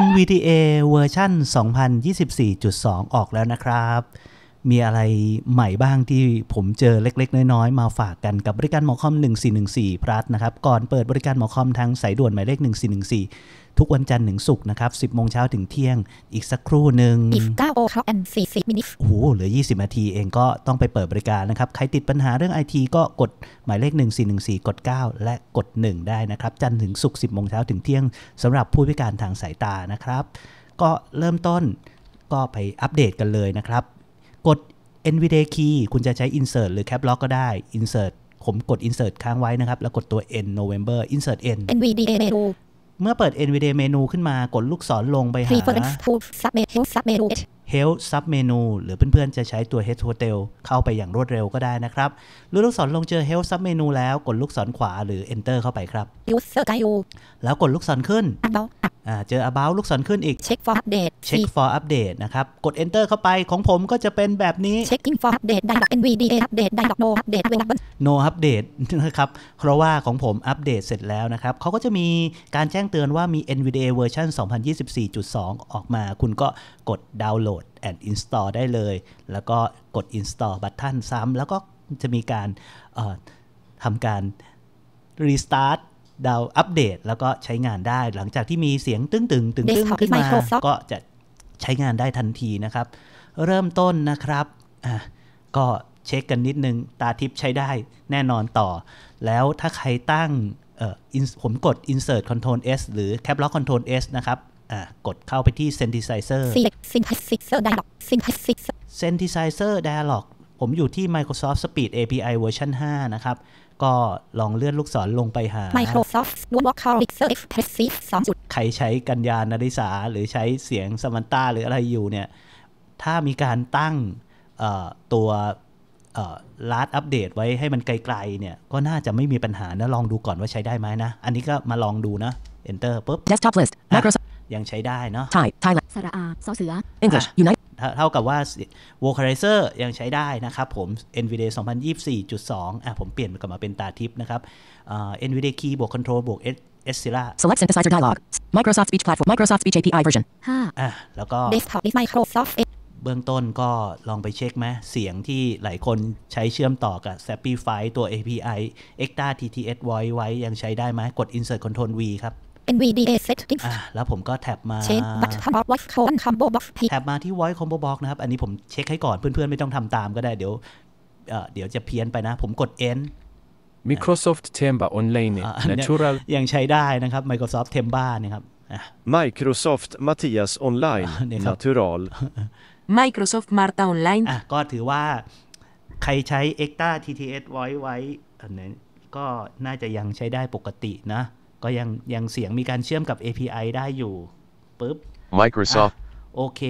NVDA เวอร์ชัน2024.2 ออกแล้วนะครับมีอะไรใหม่บ้างที่ผมเจอเล็ก ๆ น้อย ๆ มาฝากกันกับบริการหมอคอม 1414 พรัสนะครับก่อนเปิดบริการหมอคอมทางสายด่วน หมายเลข1414 ทุกวันจันทร์ถึงศุกร์นะครับ10โมงเช้าถึงเที่ยง อีกสักครู่หนึ่งก9โอคอกแอนด์40มินิโอ้โหเหลือ 20นาทีเองก็ต้องไปเปิดบริการนะครับ ใครติดปัญหาเรื่องไอทีก็กดหมายเลข1414 กด 9 และกด 1 ได้นะครับ จันทร์ถึงศุกร์10โมงเช้าถึงเที่ยงสำหรับผู้พิการทางสายตานะครับ ก็เริ่มต้นก็ไปอัปเดตกันเลยนะครับกด NVDA key คุณจะใช้ insert หรือ cap lock ก็ได้ insert ผมกด insert ค้างไว้นะครับ แล้วกดตัว n November insert n NVDA menu เมื่อเปิด NVDA เมนูขึ้นมากดลูกศรลงไปหา Health Sub Menu หรือเพื่อนๆ จะใช้ตัว Health Hotel เข้าไปอย่างรวดเร็วก็ได้นะครับลือกลูกศรลงเจอ Health Sub Menu แล้วกดลูกศรขวาหรือ Enter เข้าไปครับ User Guide แล้วกดลูกศรขึ้น About เจอ about ลูกศรขึ้นอีก check for update check for update นะครับ กด enter เข้าไปของผมก็จะเป็นแบบนี้ checking for update ได้ดอก nvda update ได้ดอก no update no update นะครับ เพราะว่าของผมอัปเดตเสร็จแล้วนะครับเขาก็จะมีการแจ้งเตือนว่ามี nvda version 2024.2 ออกมา คุณก็กดดาวน์โหลดด and install ได้เลย แล้วก็กด install บัตทันซ้ำแล้วก็จะมีการทำการ restart ดาวอัปเดตแล้วก็ใช้งานได้หลังจากที่มีเสียงตึ้งตึงตึงตึงขึ้นมาก็จะใช้งานได้ทันทีนะครับ เริ่มต้นนะครับอ่ะก็เช็คกันนิดนึงตาทิปใช้ได้แน่นอนต่อ แล้วถ้าใครตั้งผมกด insert control s หรือ cap lock control s นะครับ่ากดเข้าไปที่ synthesizer synthesizer dialog ผมอยู่ที่ Microsoft Speed API version 5 นะครับก็ลองเลื่อนลูกศรลงไปหา Microsoft Vocal e p r e s s i v e 2ใครใช้กัญญาณริสาหรือใช้เสียงสมันต้าหรืออะไรอยู่เนี่ยถ้ามีการตั้งตัวลาดอัปเดตไว้ให้มันไกลๆเนี่ยก็น่าจะไม่มีปัญหานะ ลองดูก่อนว่าใช้ได้ไหมนะ อันนี้ก็มาลองดูนะ enter ปุ๊บ desktop list Microsoft ยังใช้ได้เนาะใช่ไทยสระอาซอเสือ English ยู่ไหนเท่ากับว่า Vocalizer ยังใช้ได้นะครับผม NVDA 2024.2อ่ะผมเปลี่ยนกลับมาเป็นตาทิพนะครับ NVDA Key บวก Control บวก s s i l a Select Synthesizer Dialog Microsoft Speech Platform Microsoft Speech API version 5อ่ะแล้วก็ Desktop Microsoft เบื้องต้นก็ลองไปเช็คไหมเสียงที่หลายคนใช้เชื่อมต่อกับ Sapify ตัว API Ecta TTS Voice ไว้ ยังใช้ได้ไหมกด Insert Control V ครับ NVDA settings แล้วผมก็แท็บมา Change button voice combo box แท็บมาที่ voice combo box นะครับ อันนี้ผมเช็คให้ก่อนเพื่อนๆไม่ต้องทำตามก็ได้ เดี๋ยว เดี๋ยวจะเพี้ยนไปนะ ผมกด N Microsoft Temba Online Natural ยังใช้ได้นะครับ Microsoft Temba นะครับ Microsoft Mattias h Online Natural Microsoft Marta Online ก็ถือว่าใครใช้ Ecta TTS ไว้ไว้นนั้ก็น่าจะยังใช้ได้ปกตินะก็ยังยังเสียงมีการเชื่อมกับ API ได้อยู่ปุ๊บ Microsoft โอเค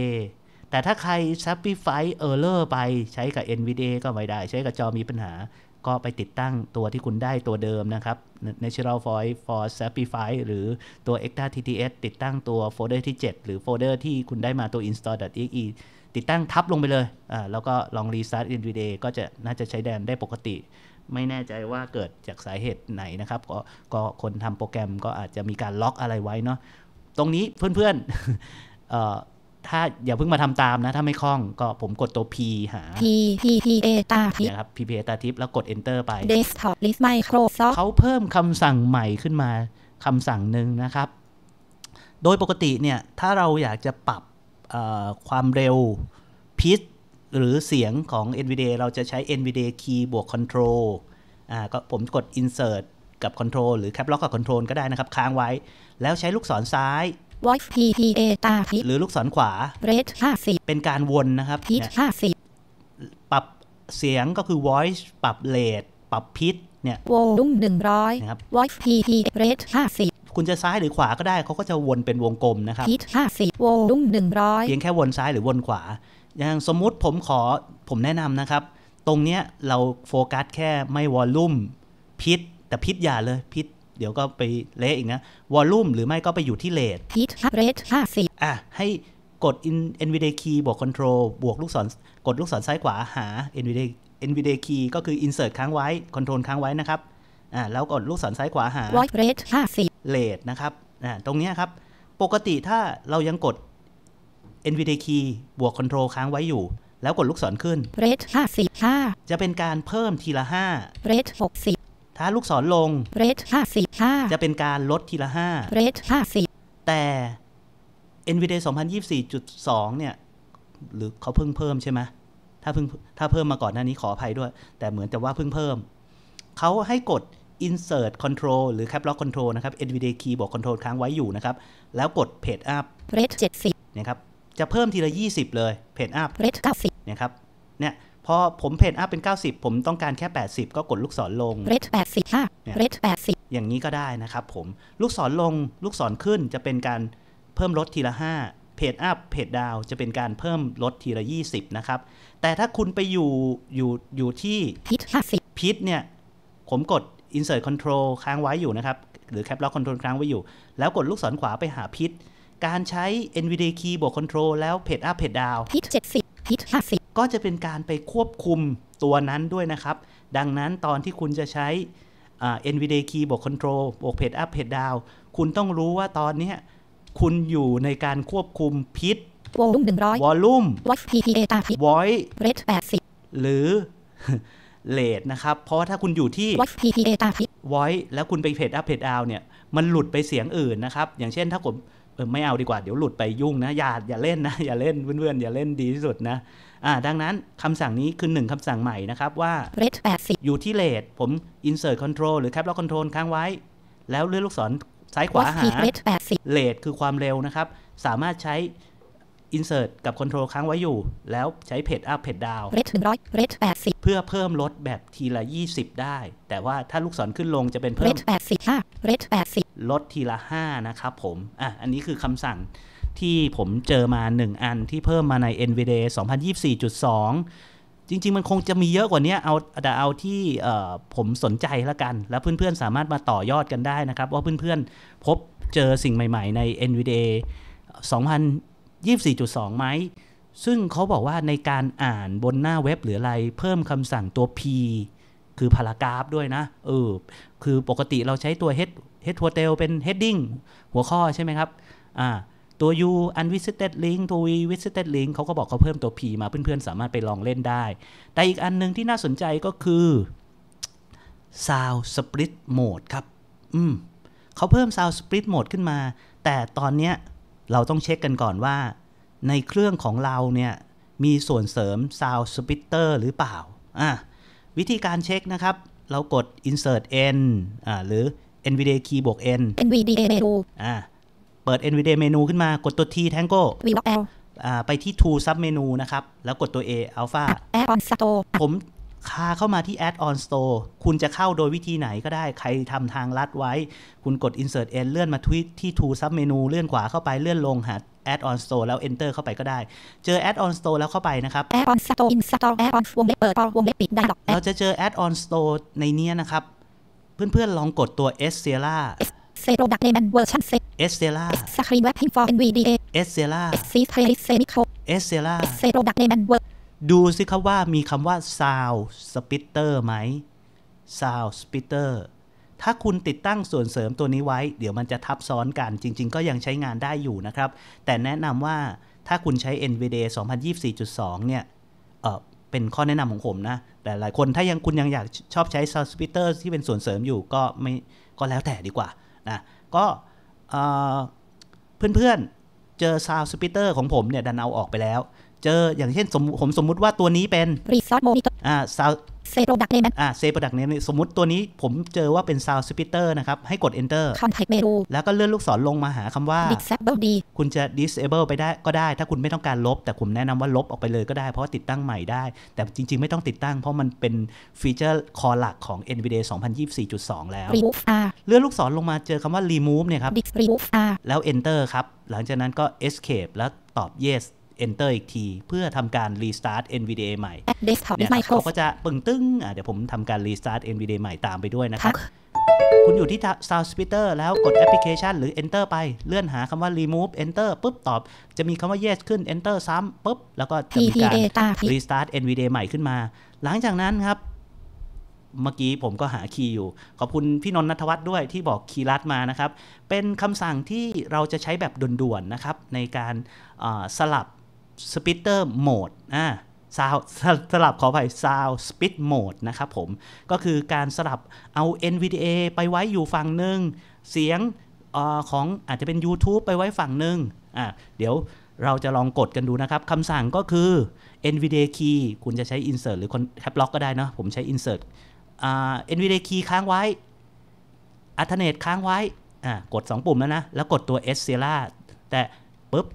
แต่ถ้าใคร Shopify Error ไปใช้กับ NVDA ก็ไม่ได้ ใช้กับจอมีปัญหาก็ไปติดตั้งตัวที่คุณได้ตัวเดิมนะครับ Natural Voice for Shopify หรือตัว Extra TTS ติดตั้งตัวโฟลเดอร์ที่ 7 หรือโฟลเดอร์ที่คุณได้มาตัว install.exe ติดตั้งทับลงไปเลยอ่าแล้วก็ลอง restart NVDA ก็จะน่าจะใช้แดนได้ปกติไม่แน่ใจว่าเกิดจากสาเหตุไหนนะครับกก็คนทำโปรแกรมก็อาจจะมีการล็อกอะไรไว้เนาะตรงนี้เพื่อนๆถ้าอย่าเพิ่งมาทำตามนะ ถ้าไม่คล่องก็ผมกดตัว P หา P P P A ตาทิปนะครับ P P A ตาทิปแล้วกด enter ไป desktop list microsoft เขาเพิ่มคำสั่งใหม่ขึ้นมาคำสั่งหนึ่งนะครับ โดยปกติเนี่ยถ้าเราอยากจะปรับความเร็วพิษหรือเสียงของ NVDA เราจะใช้ NVDA key บวก control อ่า ก็ผมกด insert กับ control หรือ cap lock กับ control ก็ได้นะครับ ค้างไว้ แล้วใช้ลูกศรซ้าย voice ppa ตาหรือลูกศรขวา rate 50เป็นการวนนะครับ pitch 50ปรับเสียงก็คือ voice ปรับ rate ปรับ pitch เนี่ยวงลุ่หนึ่งร้อยนะครับ voice pp rate 50คุณจะซ้ายหรือขวาก็ได้ เขาก็จะวนเป็นวงกลมนะครับ pitch 50วงลุ่ม100เพียงแค่วนซ้ายหรือวนขวาอย่างสมมุติผมขอผมแนะนำนะครับ ตรงเนี้ยเราโฟกัสแค่ไม่วอลลุ่มพิษแต่พิษอย่าเลยพิษเดี๋ยวก็ไปเละอีกนะวอลลุ่มหรือไม่ก็ไปอยู่ที่เลทพิษเรทห้าสิบอ่ะ ให้กด NVDA key บวก control บวกลูกศรกดลูกศรซ้ายขวาหา NVDA NVDA key ก็คือ insert ค้างไว้ control ค้างไว้นะครับอ่าแล้วกดลูกศรซ้ายขวาหา rate 50 rate นะครับอ่าตรงนี้ครับปกติถ้าเรายังกด n v d k คีบวก Control ค้างไว้อยู่ แล้วกดลูกศรขึ้น r a t ห55จะเป็นการเพิ่มทีละ 5 r ห t ส60 ถ้าลูกศรลง r a t ห55จะเป็นการลดทีละ 5 r ้ t ส50 แต่ n v d จ2024.2 เนี่ย หรือเขาเพิ่งเพิ่มใช่ไหม ถ้าเพิ่งถ้าเพิ่มมาก่อนหน้านี้ขออภัยด้วย แต่เหมือนแต่ว่าเพิ่งเพิ่ม เขาให้กด insert control หรือ cap lock control นะครับ NVDA key บวก control ค้างไว้อยู่นะครับ แล้วกด page up rate 70 นะครับจะเพิ่มทีละ 20 เลยเพจอัพเรทเก้าสิบนยครับเนี่ยพอผมเพจอัพเป็น 90 ผมต้องการแค่ 80 ก็กดลูกศรลงเรทแปดสิบห้าเรทแปดสิบอย่างนี้ก็ได้นะครับผมลูกศรลงลูกศรขึ้นจะเป็นการเพิ่มลดทีละ5เพจอัพเพจดาวจะเป็นการเพิ่มลดทีละ 20 นะครับ แต่ถ้าคุณไปอยู่อยู่อยู่ที่พิษิบพิษเนี่ย ผมกด insert control ค้างไว้อยู่นะครับ หรือ cap lock control ค้างไว้อยู่ แล้วกดลูกศรขวาไปหาพิษการใช้ NVDA key บวก control แล้วเพด up เพด down ฮิต70ฮิต50ก็จะเป็นการไปควบคุมตัวนั้นด้วยนะครับ ดังนั้นตอนที่คุณจะใช้ NVDA key บวก control บวกเพด up เพด down คุณต้องรู้ว่าตอนนี้คุณอยู่ในการควบคุมพิษวอลุ่มหนึ่งร้อยวอลลุ่ม voice p p a ตาพิษ voice rate 80หรือเลทนะครับ เพราะถ้าคุณอยู่ที่ voice p p a ตาพิษ voice แล้วคุณไปเพด up เพด down เนี่ย มันหลุดไปเสียงอื่นนะครับ อย่างเช่นถ้าผมอไม่เอาดีกว่า เดี๋ยวหลุดไปยุ่งนะอย่าอย่าเล่นนะ อย่าเล่นเพื่อนๆอย่าเล่นดีที่สุดนะ อ่าดังนั้นคำสั่งนี้คือหนึ่งคำสั่งใหม่นะครับว่า rate 80อยู่ที่เลทผม insert control หรือ cap lock control ค้างไว้ แล้วเลื่อนลูกศรซ้ายขวาหาเลทคือความเร็วนะครับสามารถใช้ insert กับ control ค้างไว้อยู่ แล้วใช้ page up page down rate 100 rate 80 เพื่อเพิ่มลดแบบทีละ 20 ได้ แต่ว่าถ้าลูกศรขึ้นลงจะเป็นเพิ่ม rate 85 rate ลดทีละ 5 นะครับผม อ่ะ อันนี้คือคำสั่งที่ผมเจอมา 1 อันที่เพิ่มมาใน NVDA 2024.2 จริง ๆ มันคงจะมีเยอะกว่านี้เอาแต่เอาที่ผมสนใจละกัน แล้วเพื่อนๆสามารถมาต่อยอดกันได้นะครับ ว่าเพื่อนๆพบเจอสิ่งใหม่ ๆ ใน NVDA 2024.2ไหม ซึ่งเขาบอกว่าในการอ่านบนหน้าเว็บหรืออะไรเพิ่มคำสั่งตัว P คือพารากราฟด้วยนะ เออ คือปกติเราใช้ตัว h head ัวเ e ลเป็นเฮดด i n g หัวข้อใช่ไหมครับอ่าตัว U unvisited link ตัว V visited link เขาก็บอกเขาเพิ่มตัว P มาเพื่อนๆ สามารถไปลองเล่นได้ แต่อีกอันนึงที่น่าสนใจก็คือ sound split mode ครับ อืมเขาเพิ่ม sound split mode ขึ้นมา แต่ตอนเนี้ยเราต้องเช็คกันก่อนว่า ในเครื่องของเราเนี่ย มีส่วนเสริม sound splitter หรือเปล่าอ่ะวิธีการเช็คนะครับ เรากด insert n อ่าหรือ NVDA คีย์บวก N NVDA เมนูอ่า เปิด NVDA เมนูขึ้นมากดตัว T Tango v l o o l อ่า ไปที่ To o l Sub เมนูนะครับ แล้วกดตัว A Alpha Add on Store ผมคาเข้ามาที่ Add on Store คุณจะเข้าโดยวิธีไหนก็ได้ ใครทำทางลัดไว้ คุณกด Insert N เลื่อนมาที่ To o l Sub เมนูเลื่อนขวาเข้าไปเลื่อนลงหา Add on Store แล้ว Enter เข้าไปก็ได้ เจอ Add on Store แล้วเข้าไปนะครับ Add on Store Install Add on วงเล็บเปิด วงเล็บปิดได้หรอเราจะเจอ Add on Store ในนี้นะครับเพื่อนๆลองกดตัว S s e l a เซโรดักเนมันเวอร์ชันเซ s อ r e ซล่าสครีนเว็บพิงฟอร์เอ็นว s ดีเอเอสเซล่าซีไทริเซ r ิโคเอสเซเซโรดักเนมนเวอร์ดูสิครับว่ามีคำว่า sound splitter ไหม sound splitter ถ้าคุณติดตั้งส่วนเสริมตัวนี้ไว้ เดี๋ยวมันจะทับซ้อนกันจริงๆ ก็ยังใช้งานได้อยู่นะครับ แต่แนะนำว่าถ้าคุณใช้ NVDA 2024.2 เนี่ยเป็นข้อแนะนำของผมนะ แต่หลายคนถ้ายังคุณยังอยากชอบใช้ซาวสปิเตอร์ที่เป็นส่วนเสริมอยู่ก็ไม่ก็แล้วแต่ดีกว่านะก็เพื่อนๆ เจอซาวสปิเตอร์ของผมเนี่ย ดันเอาออกไปแล้ว เจออย่างเช่นผมสมมุติว่าตัวนี้เป็นรีสอทโมนิเตอร์อ่าซาวเซฟโปรดักเนมอ่าเซฟโปรดักเนมสมมติตัวนี้ผมเจอว่าเป็นซาวสปิเตอร์นะครับ ให้กด enter คอนเทเมนูแล้วก็เลื่อนลูกศรลงมาหาคำว่า disable ดีคุณจะ disable ไปได้ก็ได้ ถ้าคุณไม่ต้องการลบ แต่ผมแนะนำว่าลบออกไปเลยก็ได้เพราะติดตั้งใหม่ได้ แต่จริงๆ ไม่ต้องติดตั้ง เพราะมันเป็นฟีเจอร์คอหลักของ NVDA 2024.2 แล้ว remove r เลื่อนลูกศรลงมาเจอคำว่า remove เนี่ยครับ remove r แล้ว enter ครับหลังจากนั้นก็ escape แล้วตอบ yes Enter อีกที เพื่อทำการ Restart NVDA ใหม่เนี่ยเขาก็จะปึ้งตึ้งเดี๋ยวผมทำการ Restart NVDA ใหม่ตามไปด้วยนะครับ คุณอยู่ที่ Sound Splitter แล้วกดแอปพลิเคชันหรือ Enter ไปเลื่อนหาคำว่า Remove Enter ปุ๊บตอบ จะมีคำว่า Yes ขึ้น Enter ซ้ำปุ๊บ แล้วก็จะมีการ Restart NVDA ใหม่ขึ้นมา หลังจากนั้นครับ เมื่อกี้ผมก็หาคีย์อยู่ ขอบคุณพี่นนทวัฒน์ด้วยที่บอกคีย์ลัดมานะครับเป็นคำสั่งที่เราจะใช้แบบด่วนๆนะครับในการสลับสปิเตอร์โหมดอ่าซาวสลับขอไปัยซาวสปิทโหมดนะครับผม ก็คือการสลับเอา NVDA ไปไว้อยู่ฝั่งหนึ่งเสียงอของอาจจะเป็น YouTube ไปไว้ฝั่งหนึ่งอ่าเดี๋ยวเราจะลองกดกันดูนะครับคำสั่งก็คือ NVDA key คุณจะใช้ insert หรือ cap lock ก็ได้นะผมใช้ insert อ NVDA key ค้างไว้อัธเนตค้างไว้อ่ะกด 2 ปุ่มแล้วนะ แล้วกดตัว S Sierra แต่ปุ๊บ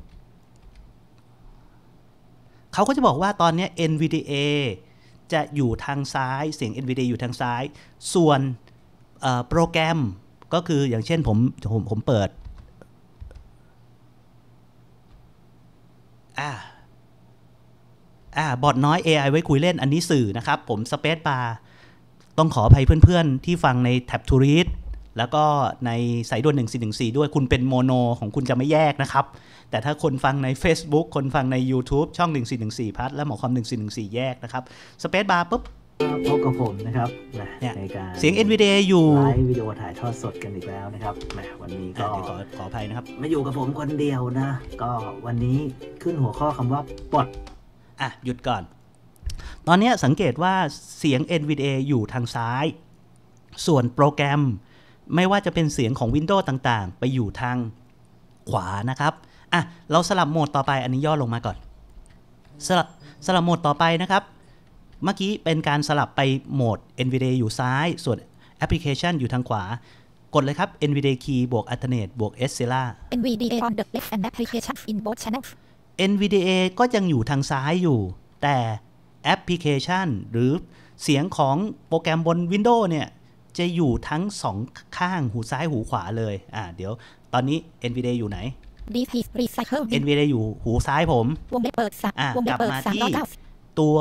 เขาก็จะบอกว่าตอนนี้ NVDA จะอยู่ทางซ้ายเสียง NVDA อยู่ทางซ้ายส่วนโปรแกรมก็คืออย่างเช่นผมผมผมเปิดอ่าอ่าบอดน้อย AI ไว้คุยเล่นอันนี้สื่อนะครับ ผมสเปซบาร์ต้องขออภัยเพื่อนๆ ที่ฟังในแท็บทูริสแล้วก็ในสายด่วน 1 4 1 4 ด้วยคุณเป็นโมโน ของคุณจะไม่แยกนะครับ แต่ถ้าคนฟังใน Facebook คนฟังใน YouTube ช่อง 1414 พัทและหมอความ 1414 แยกนะครับ สเปซบาร์ปุ๊บพบกับผมนะครับนะในการเสียง NVDA อยู่ ไลฟ์วิดีโอถ่ายทอดสดกันอีกแล้วนะครับ วันนี้ก็ ขอขออภัยนะครับมาอยู่กับผมคนเดียวนะ ก็วันนี้ขึ้นหัวข้อคำว่าปลดอ่ะหยุดก่อน ตอนนี้สังเกตว่าเสียง NVDA อยู่ทางซ้าย ส่วนโปรแกรมไม่ว่าจะเป็นเสียงของ Windows ต่างๆ ไปอยู่ทางขวานะครับ อ่ะ เราสลับโหมดต่อไปอันนี้ย่อลงมาก่อน สลับสลับโหมดต่อไปนะครับ เมื่อกี้เป็นการสลับไปโหมด NVDA อยู่ซ้าย ส่วนแอปพลิเคชัน อยู่ทางขวา กดเลยครับ NVDA key บวก alternate บวก s c e l a NVDA on the left and application in both channels NVDA ก็ยังอยู่ทางซ้ายอยู่ แต่แอปพลิเคชันหรือเสียงของโปรแกรมบน Windows เนี่ยจะอยู่ทั้งสองข้างหูซ้ายหูขวาเลยอ่าเดี๋ยวตอนนี้ NVDA อยู่ไหน NVDA อยู่หูซ้ายผมวงเล็บเปิดสามวงเล็บเปิดสามตัว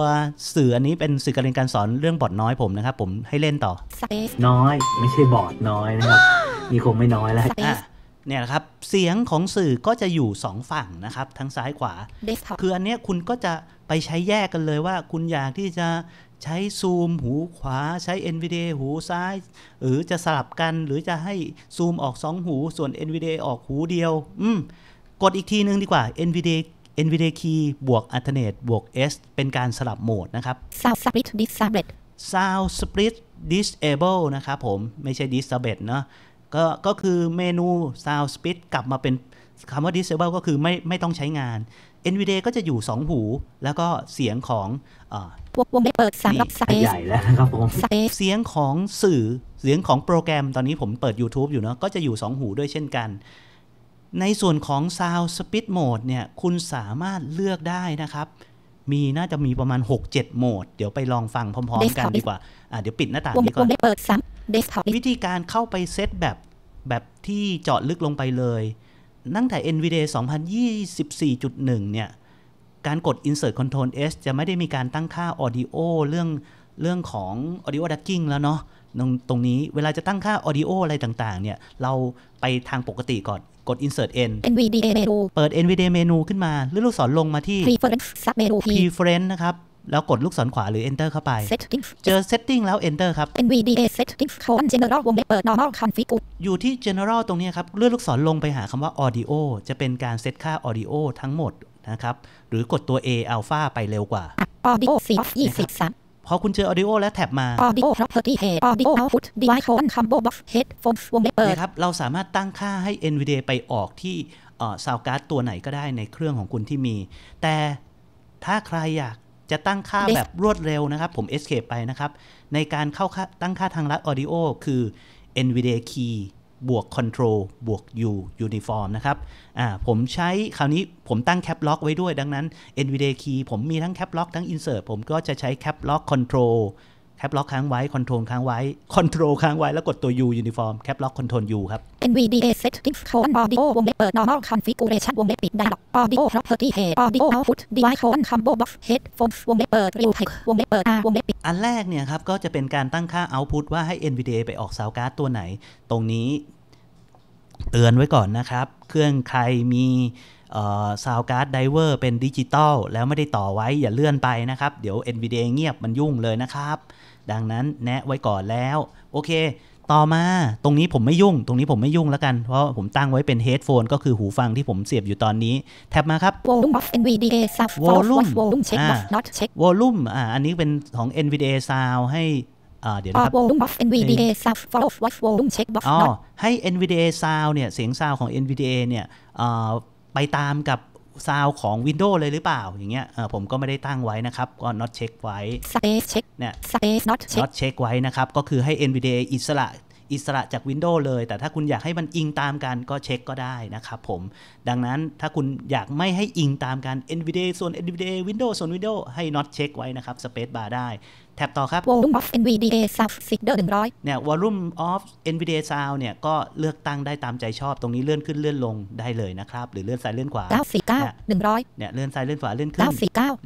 สื่ออันนี้เป็นสื่อการเรียนการสอนเรื่องบอร์ดน้อยผมนะครับผมให้เล่นต่อ น้อย ไม่ใช่บอร์ดน้อยนะครับมีคงไม่น้อยแล้วเนี่ยครับเสียงของสื่อก็จะอยู่ 2 ฝั่งนะครับทั้งซ้ายขวา คืออันเนี้ยคุณก็จะไปใช้แยกกันเลยว่าคุณอยากที่จะใช้ซูมหูขวาใช้ NVDA หูซ้าย หรือจะสลับกันหรือจะให้ซูมออก2 หู ส่วน NVDA ออกหูเดียว อืมกดอีกทีนึงดีกว่า NVDA NVDA key บวก alternate บวก S เป็นการสลับโหมดนะครับ Sound Split Disable Sound Split Disable นะครับผมไม่ใช่ Disable เนาะก็ก็คือเมนู Sound Split กลับมาเป็นคำว่า Disable ก็คือไม่ไม่ต้องใช้งาน NVDA ก็จะอยู่ 2 หู แล้วก็เสียงของวงเด้เปิดสามรับสเปใหญ่แล้วนะครับผม เสียงของสื่อเสียงของโปรแกรมตอนนี้ผมเปิด YouTube อยู่เนาะก็จะอยู่ 2 หูด้วยเช่นกัน ในส่วนของ Sound Speed Mode เนี่ย คุณสามารถเลือกได้นะครับ มีน่าจะมีประมาณ 6-7 โหมด เดี๋ยวไปลองฟังพร้อมๆกันดีกว่า เดี๋ยวปิดหน้าต่างนี้ก่อนวิธีการเข้าไปเซตแบบแบบที่เจาะลึกลงไปเลยตั้งแต่ NVDA 2024.1เนี่ย การกด Insert Control S จะไม่ได้มีการตั้งค่า Audio เรื่องเรื่องของ Audio Ducking แล้วเนาะ ตรงตรงนี้เวลาจะตั้งค่า Audio อะไรต่างๆ เนี่ย เราไปทางปกติก่อน กด insert n n v d a menu เปิด n v d a menu ขึ้นมาเลือกลูกศรลงมาที่ preference sub menu preference นะครับแล้วกดลูกศรขวาหรือ Enter เข้าไป Settings เจอ Setting แล้ว Enter ครับ NVDA Settings colon General วงเล็บเปิด Normal Config อยู่ที่ General ตรงนี้ครับ เลื่อนลูกศรลงไปหาคำว่า Audio จะเป็นการเซตค่า Audio ทั้งหมดนะครับ หรือกดตัว A Alpha ไปเร็วกว่า Audio 4 23พอคุณเจอ audio และแท็บมา audio property head audio output device colon combo box head p h o n e วงเล็บเปิดนะครับเราสามารถตั้งค่าให้ NVDA ไปออกที่ซาวการ์ดตัวไหนก็ได้ในเครื่องของคุณที่มี แต่ถ้าใครอยากจะตั้งค่าแบบรวดเร็วนะครับ ผม escape ไปนะครับ ในการเข้าตั้งค่าทางลัด audio คือ nvidia key บวก control บวก u uniform นะครับอ่าผมใช้คราวนี้ผมตั้ง cap lock ไว้ด้วยดังนั้น nvidia key ผมมีทั้ง cap lock ทั้ง insert ผมก็จะใช้ cap lock control แคปล็อกค้างไว้คอนโทรลค้างไว้คอนโทรลค้างไว้แล้วกดตัว U uniform แคปล็อกคอนโทรล U ครับ NVDA settings colon audio วงเล็บเปิด normal configuration วงเล็บปิด dialog audio property head audio output device colon combo box headphones วงเล็บเปิด real pack วงเล็บเปิด R วงเล็บปิด อันแรกเนี่ยครับ ก็จะเป็นการตั้งค่า output ว่าให้ NVDA ไปออกสา u การ์ดตัวไหน ตรงนี้ เตือนไว้ก่อนนะครับเครื่องใครมีซาวการ์ดไดเวอร์เป็นดิจิตอลแล้วไม่ได้ต่อไว้อย่าเลื่อนไปนะครับ เดี๋ยว NVDA เงียบมันยุ่งเลยนะครับดังนั้น แนะไว้ก่อนแล้ว โอเค ต่อมาตรงนี้ผมไม่ยุ่ง ตรงนี้ผมไม่ยุ่งแล้วกัน เพราะผมตั้งไว้เป็นเฮดโฟนก็คือหูฟังที่ผมเสียบอยู่ตอนนี้แท็บมาครับลลุ่มของ NVDA sub o u m e v o l ล m e อ่าอันนี้เป็นของ NVDA sound ให้เดี๋ยวนะครับลลุ่มของ NVDA sound follow watch v อ๋อให้ NVDA sound เนี่ย เสียงซาวของ NVDA เนี่ยไปตามกับซาวของ Windows เลยหรือเปล่าอย่างเงี้ยผมก็ไม่ได้ตั้งไว้นะครับ ก็ not check ไว้ space check เนี่ย space not check not check ไว้นะครับก็คือให้ NVDA อิสระ อิสระจาก Windows เลย แต่ถ้าคุณอยากให้มันอิงตามกัน ก็เช็คก็ได้นะครับผมดังนั้นถ้าคุณอยากไม่ให้อิงตามกัน NVDA ส่วน NVDA Windows ส่วน Windows ให้ not check ไว้นะครับ space bar ได้แท็บต่อครับ Volume of NVDA Sound s i e d e r 100เนี่ย Volume of NVDA Sound เนี่ยก็เลือกตั้งได้ตามใจชอบตรงนี้เลื่อนขึ้นเลื่อนลงได้เลยนะครับ หรือเลื่อนซ้ายเลื่อนขวา949 100เนี่ยเลื่อนซ้ายเลื่อนขวาเลื่อนขึ้น949 100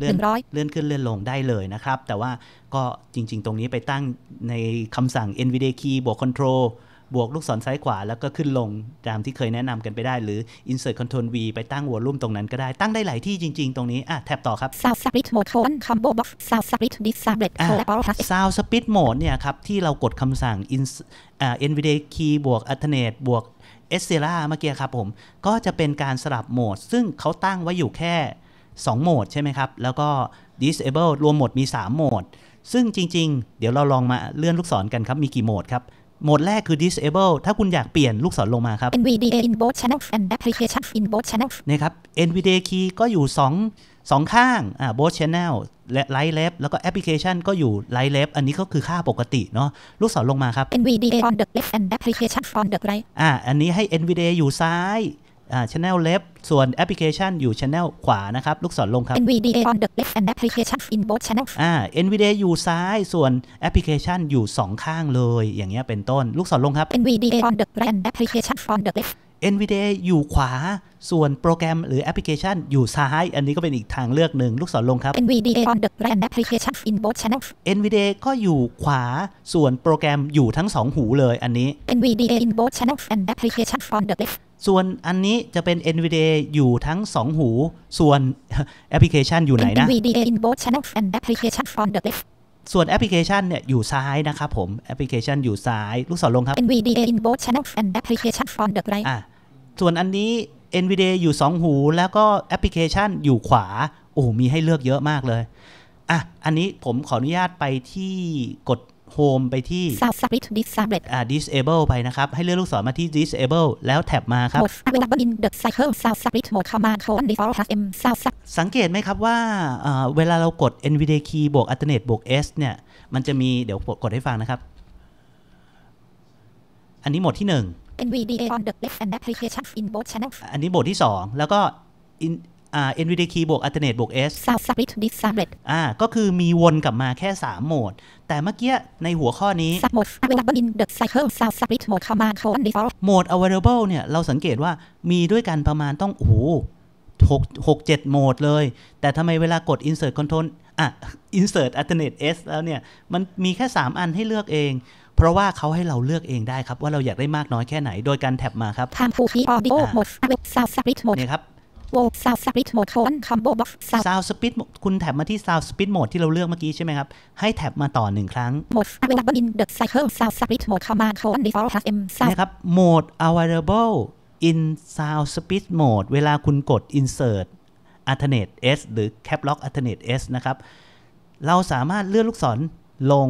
เลื่อนขึ้นเลื่อนลงได้เลยนะครับ แต่ว่าก็จริงๆตรงนี้ไปตั้งในคำสั่ง NVDA Key บวก Control บวกลูกศรซ้ายขวา แล้วก็ขึ้นลงตามที่เคยแนะนำกันไปได้ หรือ insert control v ไปตั้งวอลลุ่มตรงนั้นก็ได้ตั้งได้หลายที่จริง ๆตรงนี้อ่ะแท็บต่อครับ sound split mode c o n combo box sound split disable c o l l a p s r o sound split mode เนี่ยครับ ที่เรากดคำสั่ง in อ่า nvidia key บวก alternate บวก s t e l a เมื่อกี้ครับผม ก็จะเป็นการสลับโหมด ซึ่งเขาตั้งไว้อยู่แค่ 2 โหมดใช่ไหมครับแล้วก็ disable รวมโหมดมี 3 โหมดซึ่งจริง ๆเดี๋ยวเราลองมาเลื่อนลูกศรกันครับมีกี่โหมดครับโหมดแรกคือ disable ถ้าคุณอยากเปลี่ยนลูกศรลงมาครับ NVDA in both channels and application in both channels นะครับ NVDA key ก็อยู่ 2 2 ข้างอ่า both channel และ right left แล้วก็ Application ก็อยู่ right left อันนี้ก็คือค่าปกติเนาะลูกศรลงมาครับ NVDA on the left and application on the right อ่าอันนี้ให้ NVDA อยู่ซ้ายอ่า channel left ส่วนแอปพลิเคชันอยู่ channel ขวา นะครับ ลูกศรลงครับ NVDA on the left and application in both channels อ่า NVDA อยู่ซ้าย ส่วนแอปพลิเคชันอยู่ 2 ข้างเลย อย่างเงี้ย เป็นต้น ลูกศรลงครับ NVDA on the right and application on the left NVDA อยู่ขวา ส่วนโปรแกรมหรือแอปพลิเคชันอยู่ซ้าย อันนี้ก็เป็นอีกทางเลือกหนึ่งลูกศรลงครับ NVDA on the right and application in both channels NVDA ก็อยู่ขวา ส่วนโปรแกรมอยู่ทั้งสองหูเลย อันนี้ NVDA in both channels and application on the left ส่วนอันนี้จะเป็น NVDA อยู่ทั้ง2หู ส่วนแอปพลิเคชันอยู่ไหนนะ NVDA in both channels and application from the left ส่วนแอปพลิเคชันเนี่ยอยู่ซ้ายนะครับผมแอปพลิเคชันอยู่ซ้าย ลูกศรลงครับ NVDA in both channels and application from the right อ่ะส่วนอันนี้ NVDA อยู่ 2 หู แล้วก็แอปพลิเคชันอยู่ขวาโอ้ มีให้เลือกเยอะมากเลยอ่ะอันนี้ผมขออนุญาตไปที่กดโฮมไปที่ subscript disable อ่า disable ไปนะครับ ให้เลือกลูกศรมาที่ disable แล้วแท็บมาครับ available in the cycle s u b t mode command c o default plus m s u b สังเกตไหมครับว่า เวลาเรากด n v d a key บวก alternate บวก s เนี่ย มันจะมีเดี๋ยวกดให้ฟังนะครับ อันนี้โหมดที่1 NVDA on the left and applications in both channels อันนี้โหมดที่ 2 แล้วก็อ่า NVDA key บวก alternate บวก S sub split disk u b n e t อ่าก็คือมีวนกลับมาแค่ 3 โหมด แต่เมื่อกี้ในหัวข้อนี้ sub mode available in the cycle sub split mode command c o n default โหมด available เนี่ยเราสังเกตว่ามีด้วยกันประมาณต้อง โอ้โห6กหกเจ็ดโหมดเลย แต่ทำไมเวลากด insert control อ่ะ insert alternate S แล้วเนี่ย มันมีแค่ 3 อันให้เลือกเอง เพราะว่าเขาให้เราเลือกเองได้ครับ ว่าเราอยากได้มากน้อยแค่ไหนโดยการแท็บมาครับทำ full key อ u d i o mode s o u ด d split mode เนี่ยครับโวซาวสปิทโหมดโคนคัมโบบ็อกซ์ซาวสปิทคุณแท็บมาที่ซาวสปิทโหมดที่เราเลือกเมื่อกี้ใช่ไหมครับ ให้แท็บมาต่อหนึ่งครั้งโหมด available in the cycle sound split mode command colon default has m sound นะครับโหมด available in sound split mode เวลาคุณกด insert alternate s หรือ cap lock alternate s นะครับ เราสามารถเลื่อนลูกศรลง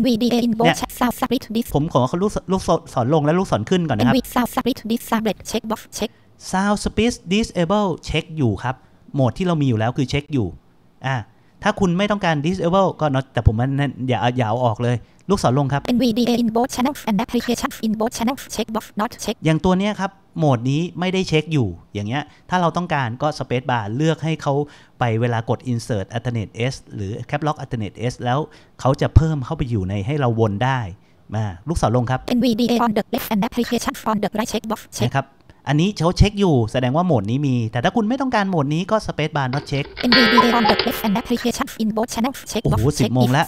NVDA in both sound split disk ผมขอลูกลูกศรลงและลูกศรขึ้นก่อนนะครับ NVDA sound split disk sublet checkbox check Sound Speed Disable เช็คอยู่ครับ โหมดที่เรามีอยู่แล้วคือเช็คอยู่อ่าถ้าคุณไม่ต้องการ disable ก็น o t แต่ผมมันอย่าอย่าเอาออกเลย ลูกศรลงครับ NVDA in both channels and application in both channels check box not check อย่างตัวเนี้ยครับ โหมดนี้ไม่ได้เช็คอยู่อย่างเงี้ยถ้าเราต้องการก็ space bar เลือกให้เขาไปเวลากด insert alternate s หรือ cap lock alternate s แล้วเขาจะเพิ่มเข้าไปอยู่ในให้เราวนได้มาลูกศรลงครับ NVDA on the left and application on the right check box นะครับอันนี้เขาเช็คอยู่ แสดงว่าโหมดนี้มี แต่ถ้าคุณไม่ต้องการโหมดนี้ก็ Space Bar Not Check NBD on t e and application in both channel check โอ้โหสิบโมงแล้ว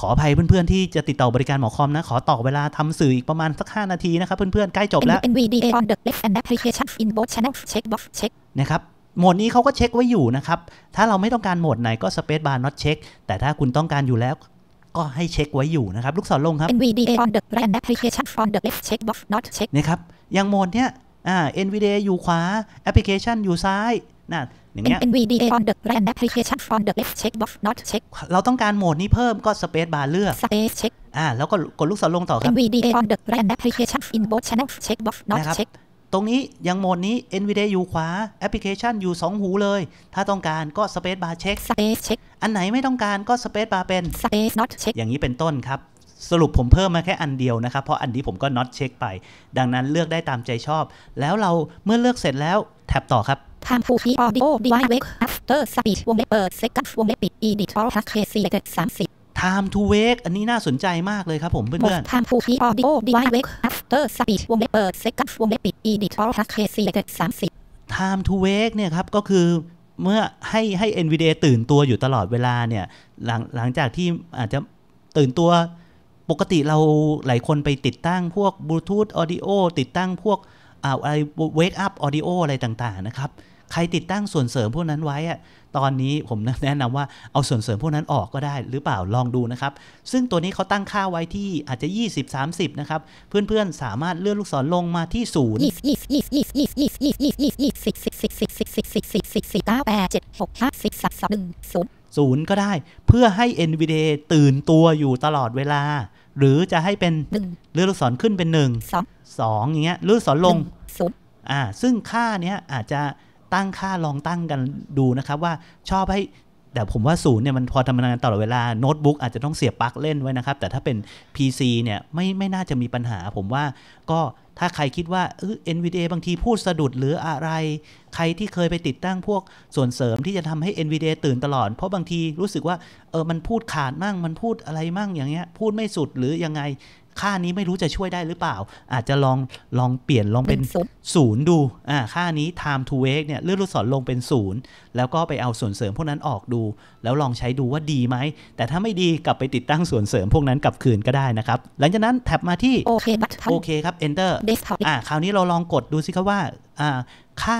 ขออภัยเพื่อนๆ ที่จะติดต่อบริการหมอคอมนะขอต่อเวลาทำสื่ออีกประมาณสัก5นาทีนะครับเพื่อนๆใกล้จบแล้ว NBD on t e and application in both channel check box check นะครับ โหมดนี้เขาก็เช็คไว้อยู่นะครับ ถ้าเราไม่ต้องการโหมดไหนก็ Space Bar Not Check แต่ถ้าคุณต้องการอยู่แล้ว ก็ให้เช็คไว้อยู่นะครับลูกศรลงครับ NVDA on the right application on the left check box not check นะครับอย่างโหมดเนี้ยอ่า NVDA อยู่ขวาแอปพลิเคชันอยู่ซ้ายนะอย่างเงี้ย NVDA on the right application from the left check box not check เราต้องการโหมดนี้เพิ่มก็ space bar เลือก space check อ่าแล้วก็กดลูกศรลงต่อครับ NVDA on the right application in both channels check box not check ตรงนี้ยังโหมดนี้ NVDA อยู่ขวาแอปพลิเคชันอยู่ 2 หูเลย ถ้าต้องการก็ space bar check space check อันไหนไม่ต้องการก็ space bar เป็น space not check อย่างนี้เป็นต้นครับสรุปผมเพิ่มมาแค่อันเดียวนะครับ เพราะอันนี้ผมก็น็อตเช็คไป ดังนั้นเลือกได้ตามใจชอบ แล้วเราเมื่อเลือกเสร็จแล้ว แท็บต่อครับทำฟูชีออดิโอดีไวเวกอัฟเตอร์สปีดวงเล็บเปิดเซกัสวงเล็บปิดอีดิทอลทัคเคซีเด็ดสามสิบ Time to Wake อันนี้น่าสนใจมากเลยครับผมเพื่อนๆ Time to w a k Audio Device Wake After s p e e วงเล็บเปิด Second วงเล็บปิด Edit All Track s e l e c t e ส30 Time to Wake เนี่ยครับก็คือเมื่อให้ให้ NVDA ตื่นตัวอยู่ตลอดเวลาเนี่ยหลังหลังจากที่อาจจะตื่นตัวปกติเราหลายคนไปติดตั้งพวกบลูทูธออดิโอติดตั้งพวกอะไรเวกอัพออดิโออะไรต่างๆ นะครับ ใครติดตั้งส่วนเสริมพวกนั้นไว้อะตอนนี้ผมแนะนำว่าเอาส่วนเสริมพวกนั้นออกก็ได้ หรือเปล่าลองดูนะครับ ซึ่งตัวนี้เขาตั้งค่าไว้ที่อาจจะ 20 30 นะครับ เพื่อนๆ สามารถเลื่อนลูกศรลงมาที่ศูนย์ศูนย์ก็ได้ เพื่อให้ NVDA ตื่นตัวอยู่ตลอดเวลาหรือจะให้เป็นเลือดลูกศรขึ้นเป็นหนึ่งสองอย่างเงี้ยเลือดลูกศรลงอ่าซึ่งค่าเนี้ยอาจจะตั้งค่าลองตั้งกันดูนะครับว่าชอบใหแต่ผมว่าศูนย์เนี่ยมันพอทำงานตลอดเวลา โน้ตบุ๊กอาจจะต้องเสียบปลั๊กเล่นไว้นะครับ แต่ถ้าเป็น PC เนี่ย ไม่ไม่น่าจะมีปัญหาผมว่าก็ถ้าใครคิดว่าเออ NVDA บางทีพูดสะดุดหรืออะไรใครที่เคยไปติดตั้งพวกส่วนเสริมที่จะทำให้ NVDA ตื่นตลอด เพราะบางทีรู้สึกว่าเออมันพูดขาดมั่งมันพูดอะไรมั่งอย่างเงี้ยพูดไม่สุดหรือยังไงค่านี้ไม่รู้จะช่วยได้หรือเปล่า อาจจะลองลองเปลี่ยนลองเป็นศูนย์ดูอ่าค่านี้ time to wake เนี่ยเลื่อนลูกศรลงเป็นศูนย์แล้วก็ไปเอาส่วนเสริมพวกนั้นออกดู แล้วลองใช้ดูว่าดีไหมแต่ถ้าไม่ดีกลับไปติดตั้งส่วนเสริมพวกนั้นกลับคืนก็ได้นะครับ หลังจากนั้นแท็บมาที่โอเคบัตโอเคครับ enter อ่า คราวนี้เราลองกดดูสิครับว่าอ่า ค่า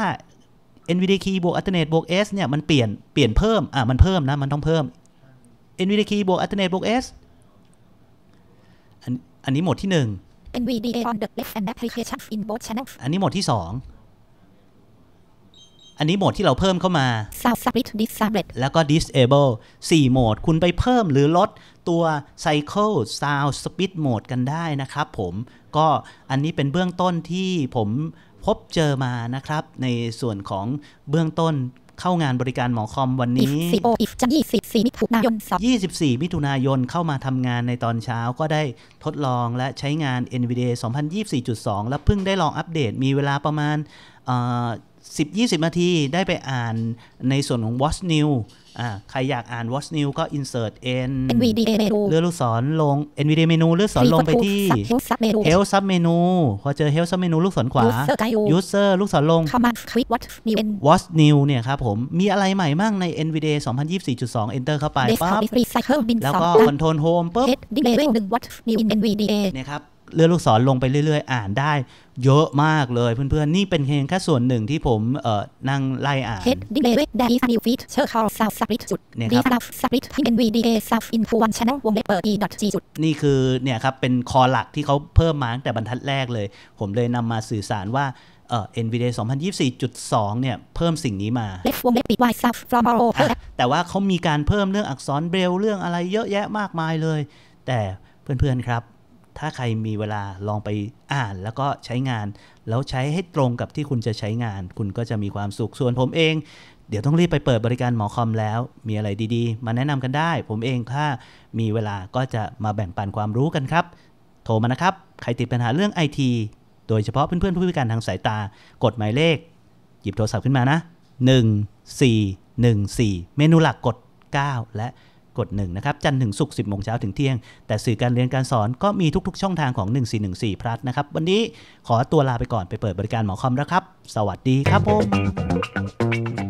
NVDA key บวก alternate บวก S เนี่ยมันเปลี่ยนเปลี่ยนเพิ่มอ่ามันเพิ่มนะมันต้องเพิ่ม NVDA key บวก alternate บวก S อันนี้หมดที่1 NVDA on the left and application in both channels อันนี้หมดที่ 2อันนี้โหมดที่เราเพิ่มเข้ามา s u Split Disable แล้วก็ Disable 4โหมดคุณไปเพิ่มหรือลดตัว Cycle Sound Split Mode กันได้นะครับผมก็อันนี้เป็นเบื้องต้นที่ผมพบเจอมานะครับในส่วนของเบื้องต้นเข้างานบริการหมอคอมวันนี้ 24จะมิถุนายน24 มิถุนายนเข้ามาทำงานในตอนเช้า ก็ได้ทดลองและใช้งาน NVDA 2024.2 และเพิ่งได้ลองอัปเดตมีเวลาประมาณ 10-20 นาที ได้ไปอ่านในส่วนของ Watch News ใครอยากอ่าน Watch New ก็ insert n v d เลือกลูกศรลง NVDA เมนูเลือกศรลงไปที่ Help Sub Menu พอเจอ Help Sub Menu ลูกศรขวา User ลูกศรลง Watch New เนี่ยครับผม มีอะไรใหม่มั่งใน NVDA 2024.2 Enter เข้าไปปั๊บแล้วก็ Control Home ปุ๊บเนี่ยครับเลือลูกศรลงไปเรื่อย ๆ อ่านได้เยอะมากเลยเพื่อนๆ นี่เป็นเพียงแค่ส่วนหนึ่งที่ผมเอ่อนั่งไล่อ่านเฮดดิเบตดิสนิวฟิตเชอร์คอลซาวสปริตจุดเนี่ยครับดิสลาฟสปริตที่เป็นวีดีเอซาวอินฟูวันชแนลวงเล็บเปิดอีดอทจีจุด นี่คือเนี่ยครับเป็นคอหลักที่เขาเพิ่มมาตั้งแต่บรรทัดแรกเลย ผมเลยนำมาสื่อสารว่าเอ่อเอ็นวีดีเอสองพันยี่สิบสี่จุดสองเนี่ยเพิ่มสิ่งนี้มาเล็บวงเล็บปิดวายซาวฟลอมโบแต่ว่าเขามีการเพิ่มเรื่องอักษรเบลเรื่องอะไรเยอะแยะมากมายเลย แต่เพื่อนๆ ครับถ้าใครมีเวลาลองไปอ่านแล้วก็ใช้งาน แล้วใช้ให้ตรงกับที่คุณจะใช้งาน คุณก็จะมีความสุขส่วนผมเอง เดี๋ยวต้องรีบไปเปิดบริการหมอคอมแล้ว มีอะไรดีๆ มาแนะนำกันได้ ผมเองถ้ามีเวลาก็จะมาแบ่งปันความรู้กันครับ โทรมานะครับ ใครติดปัญหาเรื่องไอทีโดยเฉพาะเพื่อนๆผู้พิการทางสายตากดหมายเลข หยิบโทรศัพท์ขึ้นมานะ 1 4 1 4 เมนูหลักกด 9 และด1นะครับจันทร์ถึงศุกร์ิบโมงเช้าถึงเที่ยง แต่สื่อการเรียนการสอนก็มีทุกๆช่องทางของ 1414พลัสนะครับ วันนี้ขอตัวลาไปก่อนไปเปิดบริการหมอคอมแล้วครับ สวัสดีครับผม